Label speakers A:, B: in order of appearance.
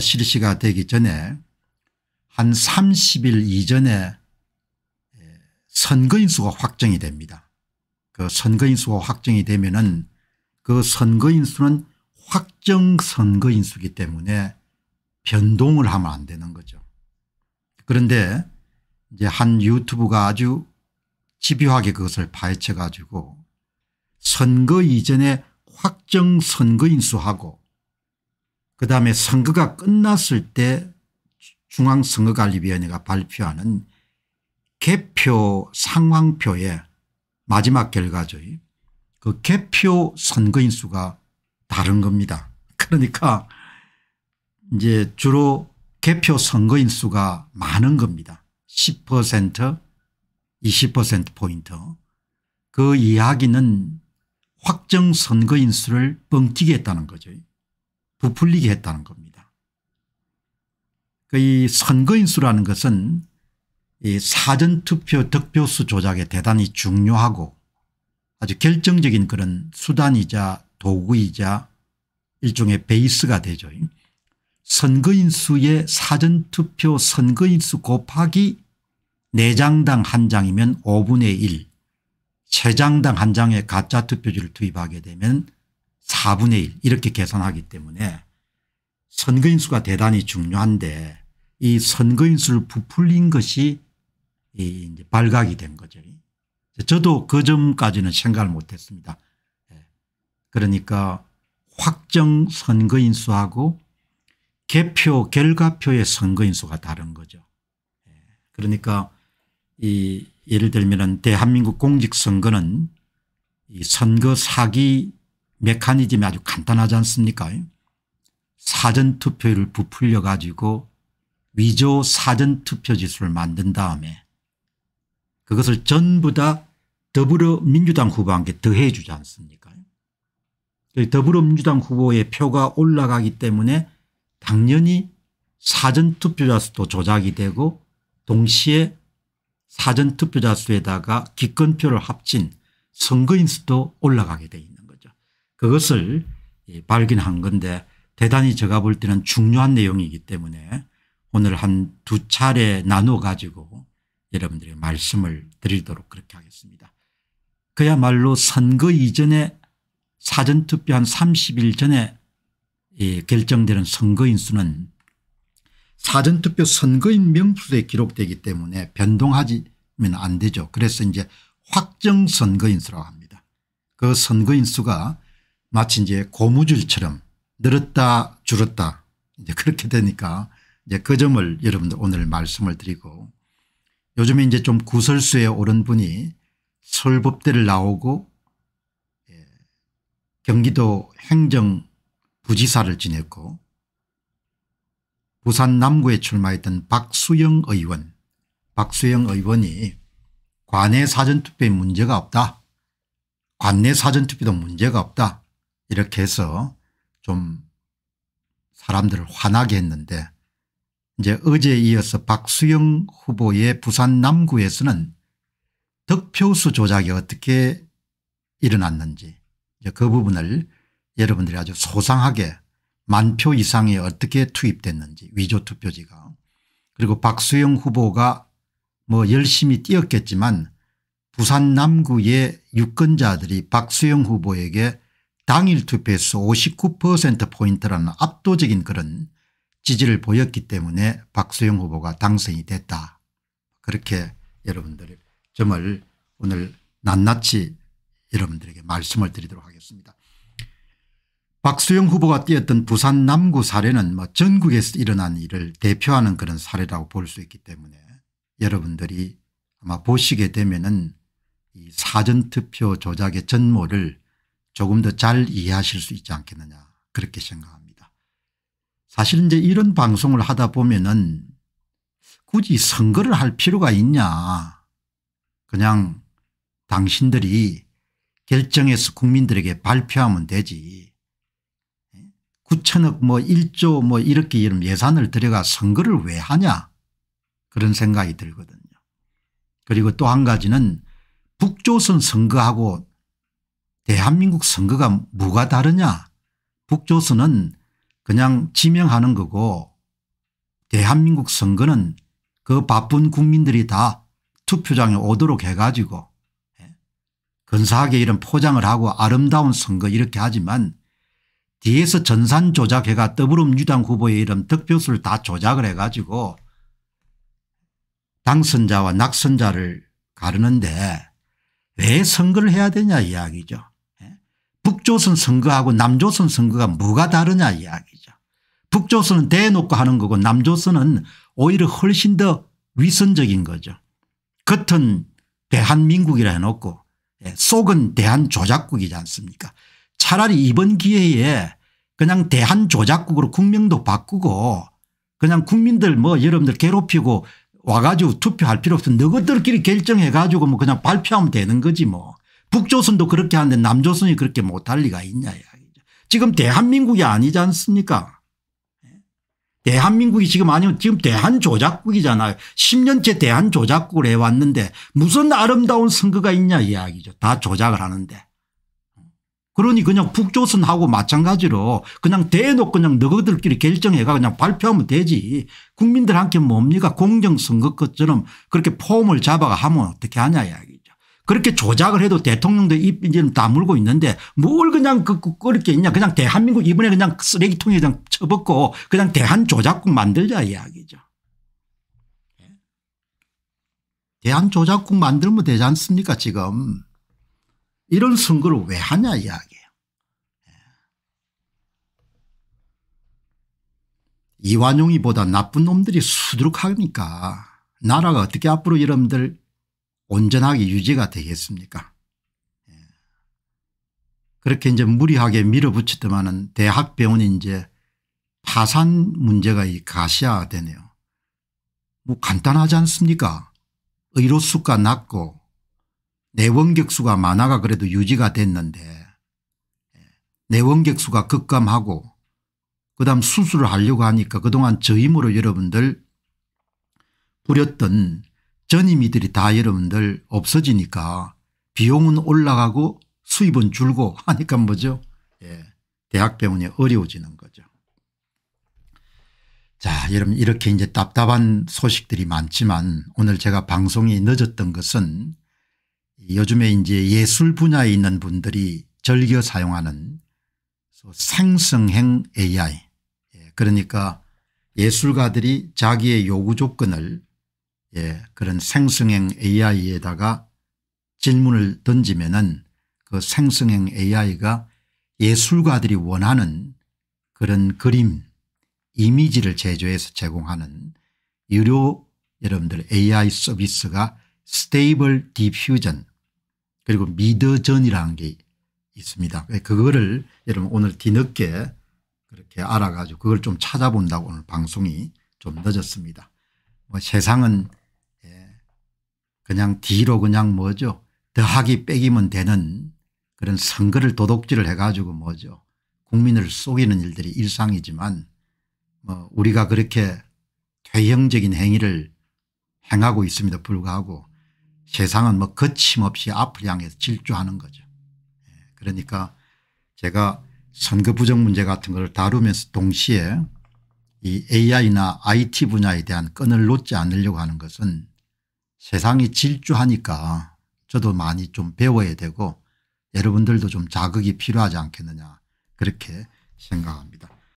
A: 실시가 되기 전에 한 30일 이전에 예, 선거인수가 확정이 됩니다. 그 선거인수가 확정이 되면은 그 선거인수는 확정 선거인수기 때문에 변동을 하면 안 되는 거죠. 그런데 이제 한 유튜브가 아주 집요하게 그것을 파헤쳐 가지고 선거 이전에 확정 선거인수하고 그다음에 선거가 끝났을 때 중앙선거관리위원회가 발표하는 개표 상황표의 마지막 결과죠. 그 개표 선거인 수가 다른 겁니다. 그러니까 이제 주로 개표 선거인 수가 많은 겁니다. 10% 20%포인트 그 이야기는 확정 선거인 수를 뻥튀기 했다는 거죠. 부풀리게 했다는 겁니다. 그 이 선거인수라는 것은 이 사전투표 득표수 조작에 대단히 중요하고 아주 결정적인 그런 수단이자 도구이자 일종의 베이스가 되죠. 선거인수의 사전투표 선거인수 곱하기 4장당 1장이면 5분의 1 3장당 1장의 가짜투표지를 투입하게 되면 4분의 1 이렇게 계산하기 때문에 선거인수가 대단히 중요한데 이 선거인수를 부풀린 것이 이제 발각이 된 거죠. 저도 그 점까지는 생각을 못했습니다. 예. 그러니까 확정 선거인수하고 개표 결과표의 선거인수가 다른 거죠. 예. 그러니까 이 예를 들면 대한민국 공직선거는 이 선거 사기 메커니즘이 아주 간단하지 않습니까 사전투표율을 부풀려 가지고 위조 사전투표지수를 만든 다음에 그것을 전부 다 더불어민주당 후보한테 더해 주지 않습니까 더불어민주당 후보의 표가 올라가기 때문에 당연히 사전투표자 수도 조작이 되고 동시에 사전투표자 수에다가 기권표를 합친 선거인 수도 올라가게 돼 있는 그것을 발견한 건데 대단히 제가 볼 때는 중요한 내용이기 때문에 오늘 한 두 차례 나눠 가지고 여러분들의 말씀을 드리도록 그렇게 하겠습니다. 그야말로 선거 이전에 사전투표 한 30일 전에 결정되는 선거인 수는 사전투표 선거인 명수에 기록되기 때문에 변동하지면 안 되죠. 그래서 이제 확정 선거인 수라고 합니다. 그 선거인 수가 마치 이제 고무줄처럼 늘었다 줄었다 이제 그렇게 되니까 이제 그 점을 여러분들 오늘 말씀을 드리고 요즘에 이제 좀 구설수에 오른 분이 설법대를 나오고 예, 경기도 행정부지사를 지냈고 부산 남구에 출마했던 박수영 의원 박수영 의원이 관내 사전투표에 문제가 없다. 관내 사전투표도 문제가 없다. 이렇게 해서 좀 사람들을 화나게 했는데 이제 어제에 이어서 박수영 후보의 부산 남구에서는 득표수 조작이 어떻게 일어났는지 그 부분을 여러분들이 아주 소상하게 만 표 이상이 어떻게 투입됐는지 위조투표지가 그리고 박수영 후보가 뭐 열심히 뛰었겠지만 부산 남구의 유권자들이 박수영 후보에게 당일 투표에서 59%포인트라는 압도적인 그런 지지를 보였기 때문에 박수영 후보가 당선이 됐다. 그렇게 여러분들의 점을 오늘 낱낱이 여러분들에게 말씀을 드리도록 하겠습니다. 박수영 후보가 뛰었던 부산 남구 사례는 뭐 전국에서 일어난 일을 대표하는 그런 사례라고 볼 수 있기 때문에 여러분들이 아마 보시게 되면은 이 사전투표 조작의 전모를 조금 더 잘 이해하실 수 있지 않겠느냐 그렇게 생각합니다. 사실 이제 이런 방송을 하다 보면은 굳이 선거를 할 필요가 있냐 그냥 당신들이 결정해서 국민들에게 발표하면 되지 9천억 뭐 1조 뭐 이렇게 이런 예산을 들여가 선거를 왜 하냐 그런 생각이 들거든요. 그리고 또 한 가지는 북조선 선거하고 대한민국 선거가 뭐가 다르냐 북조선은 그냥 지명하는 거고 대한민국 선거는 그 바쁜 국민들이 다 투표장에 오도록 해가지고 예? 근사하게 이런 포장을 하고 아름다운 선거 이렇게 하지만 뒤에서 전산 조작해가 더불어민주당 후보의 이름 득표수를 다 조작을 해가지고 당선자와 낙선자를 가르는데 왜 선거를 해야 되냐 이야기죠. 북조선 선거하고 남조선 선거가 뭐가 다르냐 이야기죠. 북조선은 대놓고 하는 거고 남조선은 오히려 훨씬 더 위선적인 거죠. 겉은 대한민국이라 해놓고 예, 속은 대한조작국이지 않습니까 차라리 이번 기회에 그냥 대한조작국으로 국명도 바꾸고 그냥 국민들 뭐 여러분들 괴롭히고 와가지고 투표할 필요 없어 너희들끼리 결정해 가지고 뭐 그냥 발표하면 되는 거지 뭐 북조선도 그렇게 하는데 남조선이 그렇게 못할 리가 있냐 이야기죠. 지금 대한민국이 아니지 않습니까 예? 대한민국이 지금 아니면 지금 대한조작국이잖아요. 10년째 대한조작국을 해왔는데 무슨 아름다운 선거가 있냐 이야기죠. 다 조작을 하는데. 그러니 그냥 북조선하고 마찬가지로 그냥 대놓고 그냥 너희들끼리 결정해가 그냥 발표하면 되지. 국민들한테 뭡니까 공정선거 것처럼 그렇게 폼을 잡아가 하면 어떻게 하냐 이야기. 그렇게 조작을 해도 대통령도 입 이제 다물고 있는데 뭘 그냥 그, 그, 그렇게 있냐. 그냥 대한민국 이번에 그냥 쓰레기통에 그냥 쳐벗고 그냥 대한조작국 만들자 이야기죠. 대한조작국 만들면 되지 않습니까 지금. 이런 선거를 왜 하냐 이야기예요. 예. 이완용이보다 나쁜 놈들이 수두룩하니까 나라가 어떻게 앞으로 여러분들 온전하게 유지가 되겠습니까 예. 그렇게 이제 무리하게 밀어붙였더만은 대학병원이 이제 파산 문제가 이 가시화되네요. 뭐 간단하지 않습니까? 의료수가 낮고 내원객수가 많아가 그래도 유지가 됐는데 예. 내원객수가 급감하고 그다음 수술을 하려고 하니까 그동안 저임으로 여러분들 부렸던 전임이들이 다 여러분들 없어지니까 비용은 올라가고 수입은 줄고 하니까 뭐죠 예. 대학병원이 어려워지는 거죠. 자 여러분 이렇게 이제 답답한 소식들이 많지만 오늘 제가 방송이 늦었던 것은 요즘에 이제 예술 분야에 있는 분들이 즐겨 사용하는 생성형 AI 예, 그러니까 예술가들이 자기의 요구 조건을 예, 그런 생성형 AI에다가 질문을 던지면은 그 생성형 AI가 예술가들이 원하는 그런 그림 이미지를 제조해서 제공하는 유료 여러분들 AI 서비스가 스테이블 디퓨전 그리고 미더전이라는게 있습니다. 예, 그거를 여러분 오늘 뒤늦게 그렇게 알아가지고 그걸 좀 찾아본다고 오늘 방송이 좀 늦었습니다. 뭐 세상은 그냥 뒤로 그냥 뭐죠 더하기 빼기면 되는 그런 선거를 도둑질을 해가지고 뭐죠 국민을 속이는 일들이 일상이지만 뭐 우리가 그렇게 퇴형적인 행위를 행하고 있음에도 불구하고 세상은 뭐 거침없이 앞을 향해서 질주하는 거죠. 예, 그러니까 제가 선거 부정 문제 같은 걸 다루면서 동시에 이 AI나 IT 분야에 대한 끈을 놓지 않으려고 하는 것은 세상이 질주하니까 저도 많이 좀 배워야 되고 여러분들도 좀 자극이 필요하지 않겠느냐 그렇게 생각합니다.